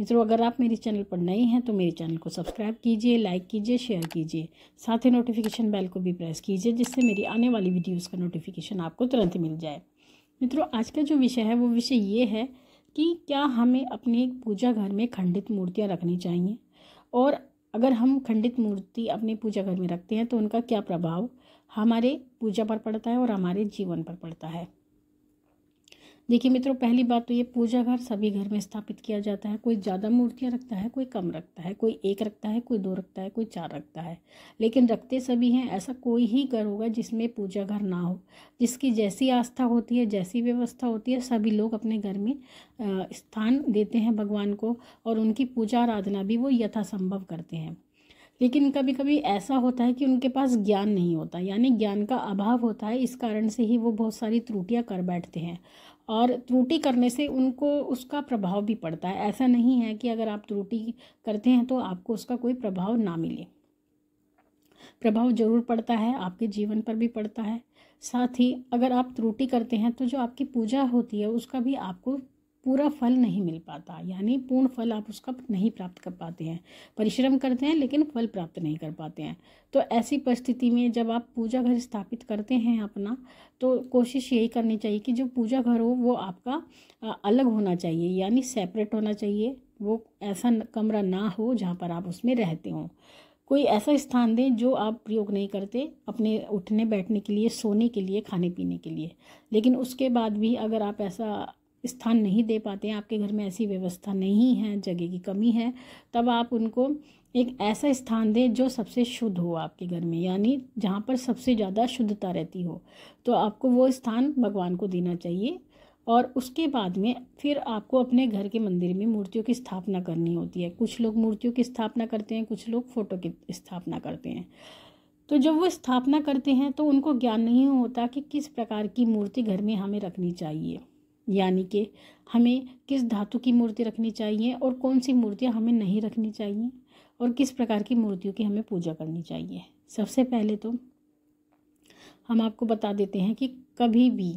मित्रों अगर आप मेरे चैनल पर नए हैं तो मेरे चैनल को सब्सक्राइब कीजिए लाइक कीजिए शेयर कीजिए साथ ही नोटिफिकेशन बेल को भी प्रेस कीजिए जिससे मेरी आने वाली वीडियोस का नोटिफिकेशन आपको तुरंत मिल जाए मित्रों आज का जो विषय है वो विषय ये है कि क्या हमें अपने पूजा घर में खंडित मूर्तियाँ रखनी चाहिए और अगर हम खंडित मूर्ति अपने पूजा घर में रखते हैं तो उनका क्या प्रभाव हमारे पूजा पर पड़ता है और हमारे जीवन पर पड़ता है देखिए मित्रों पहली बात तो ये पूजा घर सभी घर में स्थापित किया जाता है कोई ज़्यादा मूर्तियाँ रखता है कोई कम रखता है कोई एक रखता है कोई दो रखता है कोई चार रखता है लेकिन रखते सभी हैं ऐसा कोई ही घर होगा जिसमें पूजा घर ना हो जिसकी जैसी आस्था होती है जैसी व्यवस्था होती है सभी लोग अपने घर में स्थान देते हैं भगवान को और उनकी पूजा आराधना भी वो यथासंभव करते हैं लेकिन कभी कभी ऐसा होता है कि उनके पास ज्ञान नहीं होता यानी ज्ञान का अभाव होता है इस कारण से ही वो बहुत सारी त्रुटियाँ कर बैठते हैं और त्रुटि करने से उनको उसका प्रभाव भी पड़ता है ऐसा नहीं है कि अगर आप त्रुटि करते हैं तो आपको उसका कोई प्रभाव ना मिले प्रभाव जरूर पड़ता है आपके जीवन पर भी पड़ता है साथ ही अगर आप त्रुटि करते हैं तो जो आपकी पूजा होती है उसका भी आपको पूरा फल नहीं मिल पाता यानी पूर्ण फल आप उसका नहीं प्राप्त कर पाते हैं परिश्रम करते हैं लेकिन फल प्राप्त नहीं कर पाते हैं तो ऐसी परिस्थिति में जब आप पूजा घर स्थापित करते हैं अपना तो कोशिश यही करनी चाहिए कि जो पूजा घर हो वो आपका अलग होना चाहिए यानी सेपरेट होना चाहिए वो ऐसा कमरा ना हो जहाँ पर आप उसमें रहते हों कोई ऐसा स्थान दें जो आप प्रयोग नहीं करते अपने उठने बैठने के लिए सोने के लिए खाने पीने के लिए लेकिन उसके बाद भी अगर आप ऐसा स्थान नहीं दे पाते हैं आपके घर में ऐसी व्यवस्था नहीं है जगह की कमी है तब आप उनको एक ऐसा स्थान दें जो सबसे शुद्ध हो आपके घर में यानी जहाँ पर सबसे ज़्यादा शुद्धता रहती हो तो आपको वो स्थान भगवान को देना चाहिए और उसके बाद में फिर आपको अपने घर के मंदिर में मूर्तियों की स्थापना करनी होती है कुछ लोग मूर्तियों की स्थापना करते हैं कुछ लोग फ़ोटो की स्थापना करते हैं तो जब वो स्थापना करते हैं तो उनको ज्ञान नहीं होता कि किस प्रकार की मूर्ति घर में हमें रखनी चाहिए यानी कि हमें किस धातु की मूर्ति रखनी चाहिए और कौन सी मूर्तियाँ हमें नहीं रखनी चाहिए और किस प्रकार की मूर्तियों की हमें पूजा करनी चाहिए सबसे पहले तो हम आपको बता देते हैं कि कभी भी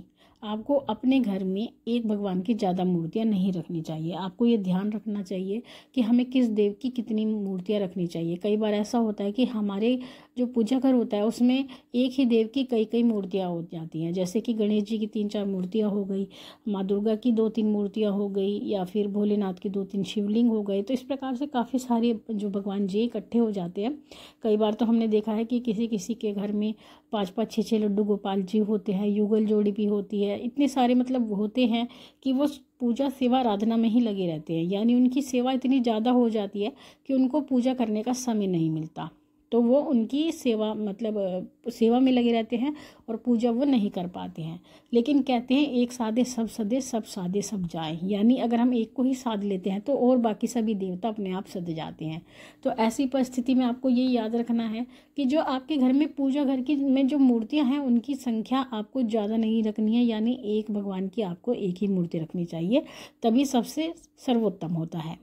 आपको अपने घर में एक भगवान की ज़्यादा मूर्तियाँ नहीं रखनी चाहिए आपको ये ध्यान रखना चाहिए कि हमें किस देव की कितनी मूर्तियाँ रखनी चाहिए कई बार ऐसा होता है कि हमारे जो पूजा घर होता है उसमें एक ही देव की कई कई मूर्तियाँ हो जाती हैं जैसे कि गणेश जी की तीन चार मूर्तियाँ हो गई माँ दुर्गा की दो तीन मूर्तियाँ हो गई या फिर भोलेनाथ की दो तीन शिवलिंग हो गए तो इस प्रकार से काफ़ी सारे जो भगवान जी इकट्ठे हो जाते हैं कई बार तो हमने देखा है कि किसी किसी के घर में पाँच पाँच छः छः लड्डू गोपाल जी होते हैं युगल जोड़ी भी होती है है इतने सारे मतलब होते हैं कि वो पूजा सेवा आराधना में ही लगे रहते हैं यानी उनकी सेवा इतनी ज़्यादा हो जाती है कि उनको पूजा करने का समय नहीं मिलता तो वो उनकी सेवा मतलब सेवा में लगे रहते हैं और पूजा वो नहीं कर पाते हैं लेकिन कहते हैं एक साधे सब सदे सब साधे सब जाए यानी अगर हम एक को ही साध लेते हैं तो और बाकी सभी देवता अपने आप सद जाते हैं तो ऐसी परिस्थिति में आपको ये याद रखना है कि जो आपके घर में पूजा घर की में जो मूर्तियाँ हैं उनकी संख्या आपको ज़्यादा नहीं रखनी है यानी एक भगवान की आपको एक ही मूर्ति रखनी चाहिए तभी सबसे सर्वोत्तम होता है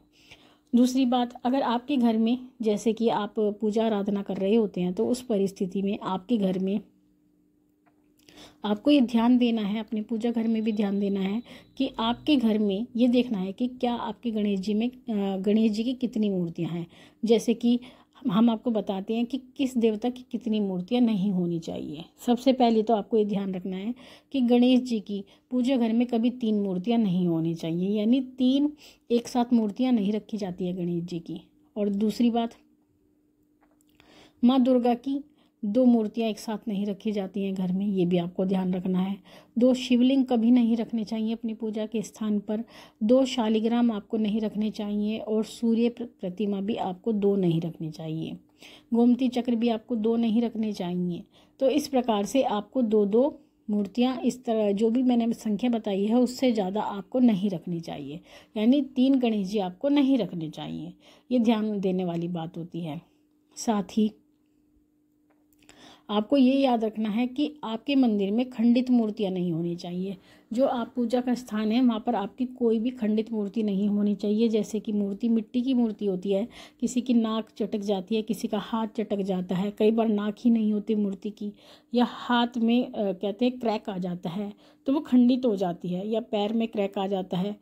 दूसरी बात अगर आपके घर में जैसे कि आप पूजा आराधना कर रहे होते हैं तो उस परिस्थिति में आपके घर में आपको ये ध्यान देना है अपने पूजा घर में भी ध्यान देना है कि आपके घर में ये देखना है कि क्या आपके गणेश जी में गणेश जी की कितनी मूर्तियां हैं जैसे कि हम आपको बताते हैं कि किस देवता की कितनी मूर्तियाँ नहीं होनी चाहिए सबसे पहले तो आपको ये ध्यान रखना है कि गणेश जी की पूजा घर में कभी तीन मूर्तियाँ नहीं होनी चाहिए यानी तीन एक साथ मूर्तियाँ नहीं रखी जाती है गणेश जी की और दूसरी बात माँ दुर्गा की दो मूर्तियाँ एक साथ नहीं रखी जाती हैं घर में ये भी आपको ध्यान रखना है दो शिवलिंग कभी नहीं रखने चाहिए अपनी पूजा के स्थान पर दो शालिग्राम आपको नहीं रखने चाहिए और सूर्य प्रतिमा भी आपको दो नहीं रखने चाहिए गोमती चक्र भी आपको दो नहीं रखने चाहिए तो इस प्रकार से आपको दो दो मूर्तियाँ इस तरह जो भी मैंने संख्या बताई है उससे ज़्यादा आपको नहीं रखनी चाहिए यानी तीन गणेश जी आपको नहीं रखने चाहिए ये ध्यान देने वाली बात होती है साथ ही आपको ये याद रखना है कि आपके मंदिर में खंडित मूर्तियाँ नहीं होनी चाहिए जो आप पूजा का स्थान है वहाँ पर आपकी कोई भी खंडित मूर्ति नहीं होनी चाहिए जैसे कि मूर्ति मिट्टी की मूर्ति होती है किसी की नाक चटक जाती है किसी का हाथ चटक जाता है कई बार नाक ही नहीं होती मूर्ति की या हाथ में कहते हैं क्रैक आ जाता है तो वो खंडित हो जाती है या पैर में क्रैक आ जाता है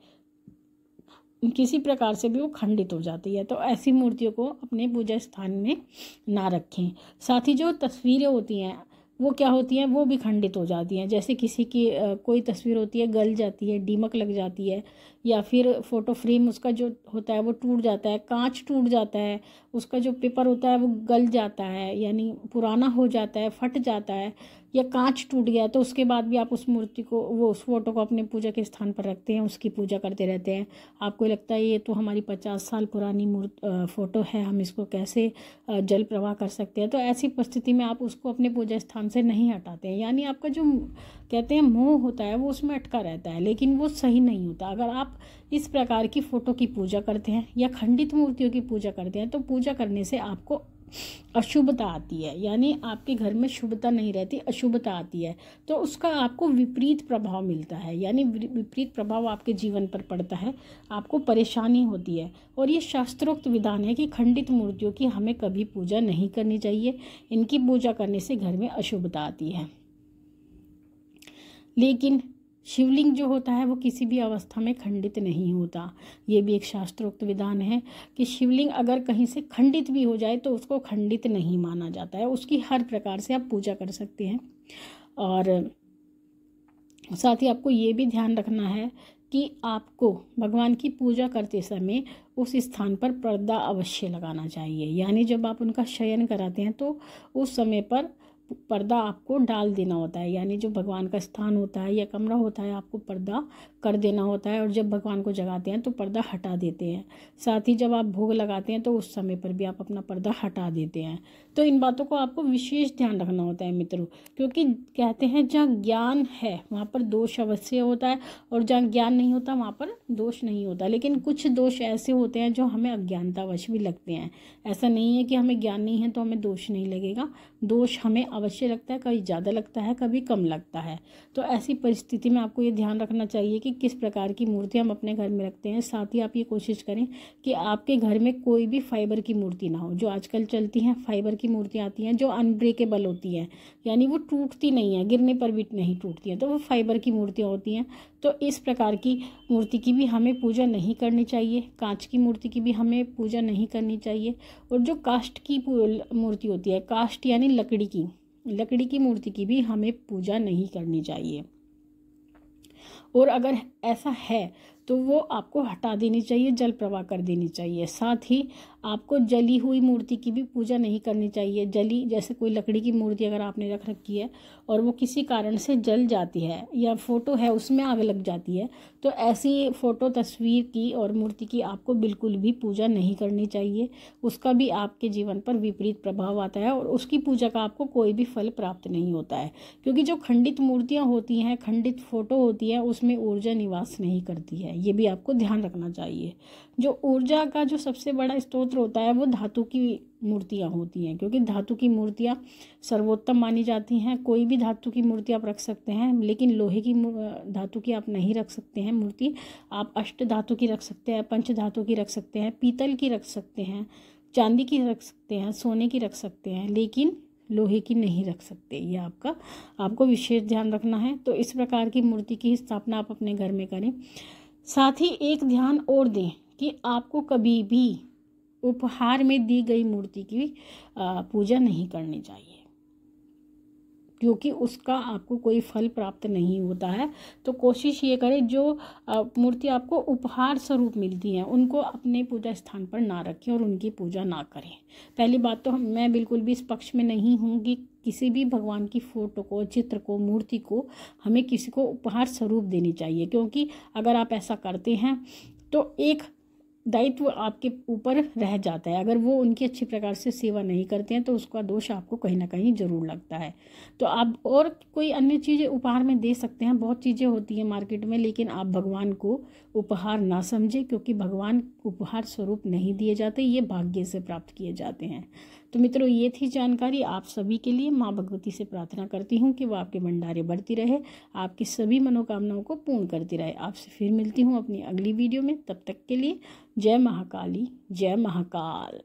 किसी प्रकार से भी वो खंडित हो जाती है तो ऐसी मूर्तियों को अपने पूजा स्थान में ना रखें साथ ही जो तस्वीरें होती हैं वो क्या होती हैं वो भी खंडित हो जाती हैं जैसे किसी की आ, कोई तस्वीर होती है गल जाती है डीमक लग जाती है या फिर फ़ोटो फ्रेम उसका जो होता है वो टूट जाता है कांच टूट जाता है उसका जो पेपर होता है वो गल जाता है यानी पुराना हो जाता है फट जाता है या कांच टूट गया तो उसके बाद भी आप उस मूर्ति को वो उस फोटो को अपने पूजा के स्थान पर रखते हैं उसकी पूजा करते रहते हैं आपको लगता है ये तो हमारी पचास साल पुरानी मूर्त फ़ोटो है हम इसको कैसे जल प्रवाह कर सकते हैं तो ऐसी परिस्थिति में आप उसको अपने पूजा स्थान से नहीं हटाते हैं यानी आपका जो कहते हैं मोह होता है वो उसमें अटका रहता है लेकिन वो सही नहीं होता अगर आप इस प्रकार की फ़ोटो की पूजा करते हैं या खंडित मूर्तियों की पूजा करते हैं तो पूजा करने से आपको अशुभता आती है यानी आपके घर में शुभता नहीं रहती अशुभता आती है तो उसका आपको विपरीत प्रभाव मिलता है यानी विपरीत प्रभाव आपके जीवन पर पड़ता है आपको परेशानी होती है और ये शास्त्रोक्त विधान है कि खंडित मूर्तियों की हमें कभी पूजा नहीं करनी चाहिए इनकी पूजा करने से घर में अशुभता आती है लेकिन शिवलिंग जो होता है वो किसी भी अवस्था में खंडित नहीं होता ये भी एक शास्त्रोक्त विधान है कि शिवलिंग अगर कहीं से खंडित भी हो जाए तो उसको खंडित नहीं माना जाता है उसकी हर प्रकार से आप पूजा कर सकते हैं और साथ ही आपको ये भी ध्यान रखना है कि आपको भगवान की पूजा करते समय उस स्थान पर पर्दा अवश्य लगाना चाहिए यानी जब आप उनका शयन कराते हैं तो उस समय पर पर्दा आपको डाल देना होता है यानी जो भगवान का स्थान होता है या कमरा होता है आपको पर्दा कर देना होता है और जब भगवान को जगाते हैं तो पर्दा हटा देते हैं साथ ही जब आप भोग लगाते हैं तो उस समय पर भी आप अपना पर्दा हटा देते हैं तो इन बातों को आपको विशेष ध्यान रखना होता है मित्रों क्योंकि कहते हैं जहाँ ज्ञान है वहाँ पर दोष अवश्य होता है और जहाँ ज्ञान नहीं होता वहाँ पर दोष नहीं होता लेकिन कुछ दोष ऐसे होते हैं जो हमें अज्ञानतावश भी लगते हैं ऐसा नहीं है कि हमें ज्ञान नहीं है तो हमें दोष नहीं लगेगा दोष हमें अवश्य लगता है कभी ज़्यादा लगता है कभी कम लगता है तो ऐसी परिस्थिति में आपको ये ध्यान रखना चाहिए कि किस प्रकार की मूर्ति हम अपने घर में रखते हैं साथ ही आप ये कोशिश करें कि आपके घर में कोई भी फाइबर की मूर्ति ना हो जो आजकल चलती हैं फाइबर की मूर्तियाँ आती हैं जो अनब्रेकेबल होती हैं यानी वो टूटती नहीं है गिरने पर भी नहीं टूटती हैं तो वो फाइबर की मूर्तियाँ होती हैं तो इस प्रकार की मूर्ति की भी हमें पूजा नहीं करनी चाहिए कांच की मूर्ति की भी हमें पूजा नहीं करनी चाहिए और जो कास्ट की मूर्ति होती है कास्ट यानी लकड़ी की लकड़ी की मूर्ति की भी हमें पूजा नहीं करनी चाहिए और अगर ऐसा है तो वो आपको हटा देनी चाहिए जल प्रवाह कर देनी चाहिए साथ ही आपको जली हुई मूर्ति की भी पूजा नहीं करनी चाहिए जली जैसे कोई लकड़ी की मूर्ति अगर आपने रख रखी है और वो किसी कारण से जल जाती है या फ़ोटो है उसमें आग लग जाती है तो ऐसी फ़ोटो तस्वीर की और मूर्ति की आपको बिल्कुल भी पूजा नहीं करनी चाहिए उसका भी आपके जीवन पर विपरीत प्रभाव आता है और उसकी पूजा का आपको कोई भी फल प्राप्त नहीं होता है क्योंकि जो खंडित मूर्तियाँ होती हैं खंडित फ़ोटो होती है उसमें ऊर्जा निवास नहीं करती है ये भी आपको ध्यान रखना चाहिए जो ऊर्जा का जो सबसे बड़ा स्त्रोत्र होता है वो धातु की मूर्तियाँ होती हैं क्योंकि धातु की मूर्तियाँ सर्वोत्तम मानी जाती हैं कोई भी धातु की मूर्ति आप रख सकते हैं लेकिन लोहे की धातु की आप नहीं रख सकते हैं मूर्ति आप अष्ट धातु की रख सकते हैं पंच धातु की रख सकते हैं पीतल की रख सकते हैं चांदी की रख सकते हैं सोने की रख सकते हैं लेकिन लोहे की नहीं रख सकते ये आपका आपको विशेष ध्यान रखना है तो इस प्रकार की मूर्ति की स्थापना आप अपने घर में करें साथ ही एक ध्यान और दें कि आपको कभी भी उपहार में दी गई मूर्ति की पूजा नहीं करनी चाहिए क्योंकि उसका आपको कोई फल प्राप्त नहीं होता है तो कोशिश ये करें जो मूर्ति आपको उपहार स्वरूप मिलती है उनको अपने पूजा स्थान पर ना रखें और उनकी पूजा ना करें पहली बात तो मैं बिल्कुल भी इस पक्ष में नहीं हूँ कि किसी भी भगवान की फ़ोटो को चित्र को मूर्ति को हमें किसी को उपहार स्वरूप देनी चाहिए क्योंकि अगर आप ऐसा करते हैं तो एक दायित्व आपके ऊपर रह जाता है अगर वो उनकी अच्छी प्रकार से सेवा नहीं करते हैं तो उसका दोष आपको कहीं ना कहीं ज़रूर लगता है तो आप और कोई अन्य चीज़ें उपहार में दे सकते हैं बहुत चीज़ें होती हैं मार्केट में लेकिन आप भगवान को उपहार ना समझें क्योंकि भगवान उपहार स्वरूप नहीं दिए जाते ये भाग्य से प्राप्त किए जाते हैं तो मित्रों ये थी जानकारी आप सभी के लिए माँ भगवती से प्रार्थना करती हूँ कि वह आपके भंडारे बढ़ती रहे आपकी सभी मनोकामनाओं को पूर्ण करती रहे आपसे फिर मिलती हूँ अपनी अगली वीडियो में तब तक के लिए जय महाकाली जय महाकाल